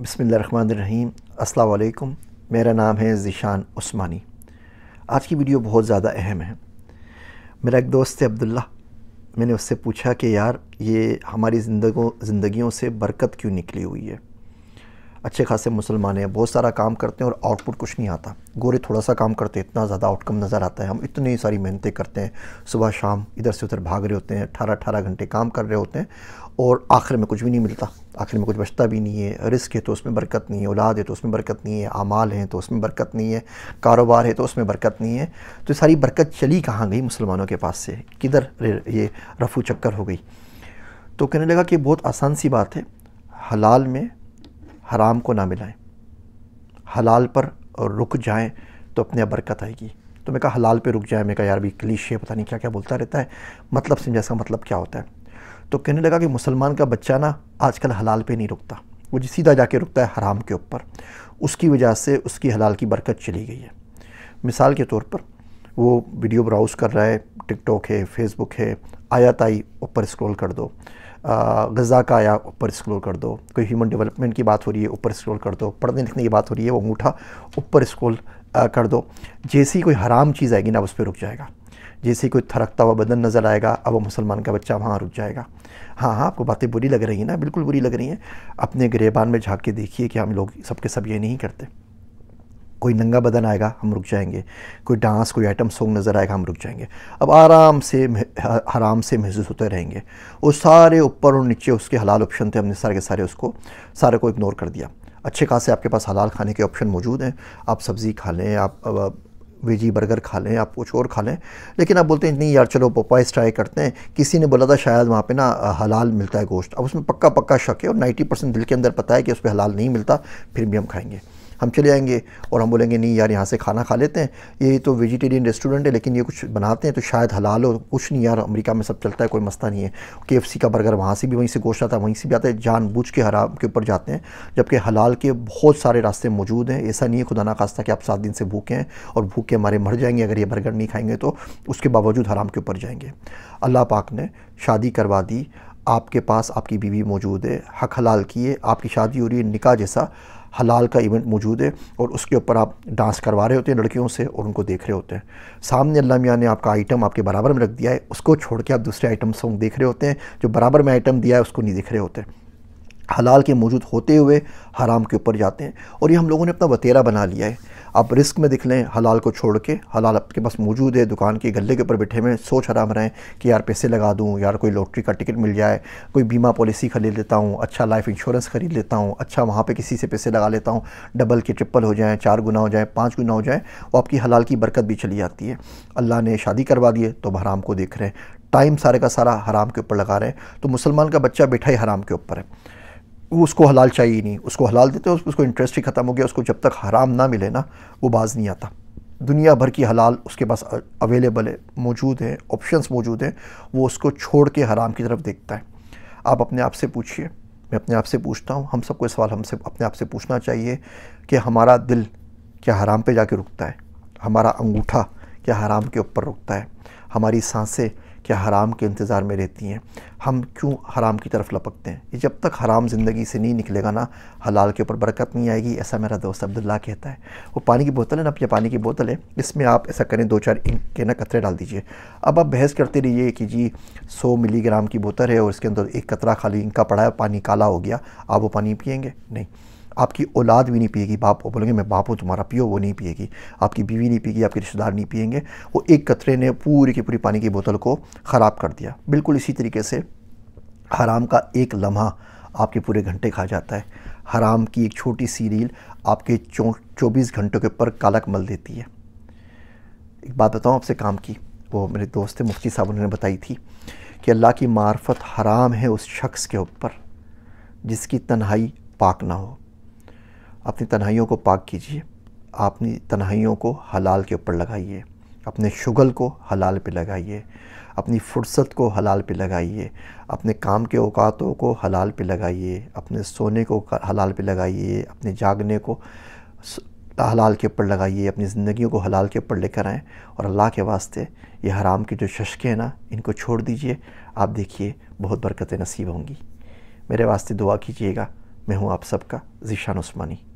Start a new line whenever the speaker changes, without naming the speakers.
बसमीम अस्सलाम मेरा नाम है ज़िशान उस्मानी आज की वीडियो बहुत ज़्यादा अहम है मेरा एक दोस्त है अब्दुल्ला मैंने उससे पूछा कि यार ये हमारी ज़िंदगों ज़िंदगियों से बरकत क्यों निकली हुई है अच्छे खासे मुसलमान हैं बहुत सारा काम करते हैं और आउटपुट कुछ नहीं आता गोरे थोड़ा सा काम करते हैं इतना ज़्यादा आउटकम नज़र आता है हम इतनी सारी मेहनतें करते हैं सुबह शाम इधर से उधर भाग रहे होते हैं अठारह अठारह घंटे काम कर रहे होते हैं और आखिर में कुछ भी नहीं मिलता आखिर में कुछ बचता भी नहीं है रिस्क है तो उसमें बरकत नहीं है औलाद है तो उसमें बरकत नहीं है अमाल हैं तो उसमें बरकत नहीं है कारोबार है तो उसमें बरकत नहीं है तो सारी बरकत चली कहाँ गई मुसलमानों के पास से किधर ये रफू चक्कर हो गई तो कहने लगा कि बहुत आसान सी बात है हलाल में हराम को ना मिलाएं हलाल पर रुक जाएं तो अपने बरकत आएगी तो मैं कहा हलाल पे रुक जाए मैं कहा यार भी क्लीशे पता नहीं क्या क्या बोलता रहता है मतलब समझा इसका मतलब क्या होता है तो कहने लगा कि मुसलमान का बच्चा ना आजकल हलाल पे नहीं रुकता वो जी सीधा जाके रुकता है हराम के ऊपर उसकी वजह से उसकी हलाल की बरकत चली गई है मिसाल के तौर पर वो वीडियो ब्राउज़ कर रहा है टिकटॉक है फेसबुक है आयात आई ऊपर स्क्रॉल कर दो गज़ा का या ऊपर स्क्रॉल कर दो कोई ह्यूमन डेवलपमेंट की बात हो रही है ऊपर स्क्रॉल कर दो पढ़ने लिखने की बात हो रही है वो अंगूठा ऊपर स्क्रॉल कर दो जैसी कोई हराम चीज़ आएगी ना उस पर रुक जाएगा जैसे कोई थरकता हुआ बदन नज़र आएगा अब वो मुसलमान का बच्चा वहाँ रुक जाएगा हाँ हाँ आपको बातें बुरी लग रही हैं ना बिल्कुल बुरी लग रही हैं अपने गरेबान में झाँक के देखिए कि हम लोग सबके सब ये नहीं करते कोई नंगा बदन आएगा हम रुक जाएंगे कोई डांस कोई आइटम सॉन्ग नज़र आएगा हम रुक जाएंगे अब आराम से आराम से महसूस होते रहेंगे वो सारे ऊपर और नीचे उसके हलाल ऑप्शन थे हमने सारे के सारे उसको सारे को इग्नोर कर दिया अच्छे खासे आपके पास हलाल खाने के ऑप्शन मौजूद हैं आप सब्ज़ी खा लें आप वेजी बर्गर खा लें आप कुछ और खा लें लेकिन आप बोलते हैं नहीं यार चलो पपाइस ट्राई करते हैं किसी ने बोला था शायद वहाँ पे ना हलाल मिलता है गोश्त अब उसमें पक्का पक्का शक है और 90 परसेंट दिल के अंदर पता है कि उस पर हलाल नहीं मिलता फिर भी हम खाएंगे हम चले आएंगे और हम बोलेंगे नहीं यार यहाँ से खाना खा लेते हैं ये तो वेजिटेरियन रेस्टोरेंट है लेकिन ये कुछ बनाते हैं तो शायद हलाल हो कुछ नहीं यार अमेरिका में सब चलता है कोई मसला नहीं है के का बर्गर वहाँ से भी वहीं से गोश्त आता है वहीं से भी आता है जानबूझ के हराम के ऊपर जाते हैं जबकि हलाल के बहुत सारे रास्ते मौजूद हैं ऐसा नहीं है खुदा ना खास्ता कि आप सात दिन से भूखे हैं और भूखे हमारे मर जाएंगे अगर ये बर्गर नहीं खाएंगे तो उसके बावजूद हराम के ऊपर जाएंगे अल्लाह पाक ने शादी करवा दी आपके पास आपकी बीवी मौजूद है हक हलाल किए आपकी शादी हो रही है निकाह जैसा हलाल का इवेंट मौजूद है और उसके ऊपर आप डांस करवा रहे होते हैं लड़कियों से और उनको देख रहे होते हैं सामने अल्लाह मियाँ ने आपका आइटम आपके बराबर में रख दिया है उसको छोड़ के आप दूसरे आइटम सॉन्ग देख रहे होते हैं जो बराबर में आइटम दिया है उसको नहीं देख रहे होते हलाल के मौजूद होते हुए हराम के ऊपर जाते हैं और ये हम लोगों ने अपना वतेरा बना लिया है आप रिस्क में दिख लें हलाल को छोड़ के हलाल आपके पास मौजूद है दुकान के गले के ऊपर बैठे हुए सोच हराम रहें कि यार पैसे लगा दूँ यार कोई लॉटरी का टिकट मिल जाए कोई बीमा पॉलिसी खरीद लेता हूँ अच्छा लाइफ इंश्योरेंस ख़रीद लेता हूँ अच्छा वहाँ पर किसी से पैसे लगा लेता हूँ डबल के ट्रिपल हो जाएँ चार गुना हो जाएँ पाँच गुना हो जाएँ और आपकी हलाल की बरकत भी चली जाती है अल्लाह ने शादी करवा दी है तो हराम को देख रहे हैं टाइम सारे का सारा हराम के ऊपर लगा रहे हैं तो मुसलमान का बच्चा बैठा ही हराम के ऊपर है उसको हलाल चाहिए नहीं उसको हलाल देते हो उसको इंटरेस्ट ही ख़त्म हो गया उसको जब तक हराम ना मिले ना वो बाज़ नहीं आता दुनिया भर की हलाल उसके पास अवेलेबल है मौजूद हैं ऑप्शंस मौजूद हैं वो उसको छोड़ के हराम की तरफ देखता है आप अपने आप से पूछिए मैं अपने आप से पूछता हूँ हम सबको सवाल हमसे अपने आप से पूछना चाहिए कि हमारा दिल क्या हराम पे जाके रुकता है हमारा अंगूठा क्या हराम के ऊपर रुकता है हमारी सांसें क्या हराम के इंतज़ार में रहती हैं हम क्यों हराम की तरफ लपकते हैं जब तक हराम ज़िंदगी से नहीं निकलेगा ना हलाल के ऊपर बरकत नहीं आएगी ऐसा मेरा दोस्त अब्दुल्ला कहता है वो पानी की बोतल है ना अपने पानी की बोतल है इसमें आप ऐसा करें दो चार इंक के ना कतरे डाल दीजिए अब आप बहस करते रहिए कि जी सौ मिलीग्राम की बोतल है और इसके अंदर एक कतरा खाली इंक का पड़ा है पानी काला हो गया आप वो पानी पियेंगे नहीं आपकी औलाद भी नहीं पिएगी बाप बोलेंगे मैं बाप हूँ तुम्हारा पियो वो नहीं पिएगी आपकी बीवी नहीं पिएगी आपके रिश्तेदार नहीं पिएंगे वो एक कतरे ने पूरी की पूरी पानी की बोतल को ख़राब कर दिया बिल्कुल इसी तरीके से हराम का एक लम्हा आपके पूरे घंटे खा जाता है हराम की एक छोटी सी रील आपके चौबीस घंटों के ऊपर कालक मल देती है एक बात बताऊँ आपसे काम की वो मेरे दोस्त मुफ्ती साहब उन्होंने बताई थी कि अल्लाह की मार्फत हराम है उस शख्स के ऊपर जिसकी तन्हाई पाक ना हो अपनी तन्हाइयों को पाक कीजिए अपनी तन्हाइयों को हलाल के ऊपर लगाइए अपने शुगल को हलाल पे लगाइए अपनी फुर्सत को हलाल पे लगाइए अपने काम के अवकातों को हलाल पे लगाइए अपने सोने को हलाल पे लगाइए अपने जागने को हलाल के ऊपर लगाइए अपनी ज़िंदगियों को हलाल के ऊपर लेकर आएँ और अल्लाह के वास्ते ये हराम की जो शशकें हैं ना इनको छोड़ दीजिए आप देखिए बहुत बरकतें नसीब होंगी मेरे वास्ते दुआ कीजिएगा मैं हूँ आप सबका जीशान उस्मानी